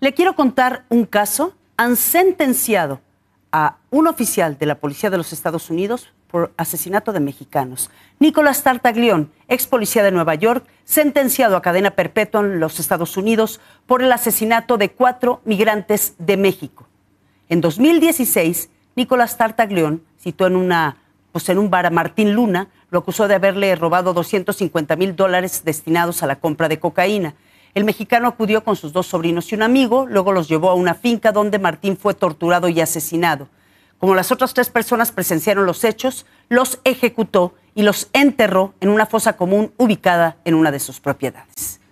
Le quiero contar un caso. Han sentenciado a un oficial de la Policía de los Estados Unidos por asesinato de mexicanos. Nicolás Tartaglión, ex policía de Nueva York, sentenciado a cadena perpetua en los Estados Unidos por el asesinato de cuatro migrantes de México. En 2016, Nicolás Tartaglión citó en, una, pues, en un bar a Martín Luna, lo acusó de haberle robado 250 mil dólares destinados a la compra de cocaína. El mexicano acudió con sus dos sobrinos y un amigo, luego los llevó a una finca donde Martín fue torturado y asesinado. Como las otras tres personas presenciaron los hechos, los ejecutó y los enterró en una fosa común ubicada en una de sus propiedades.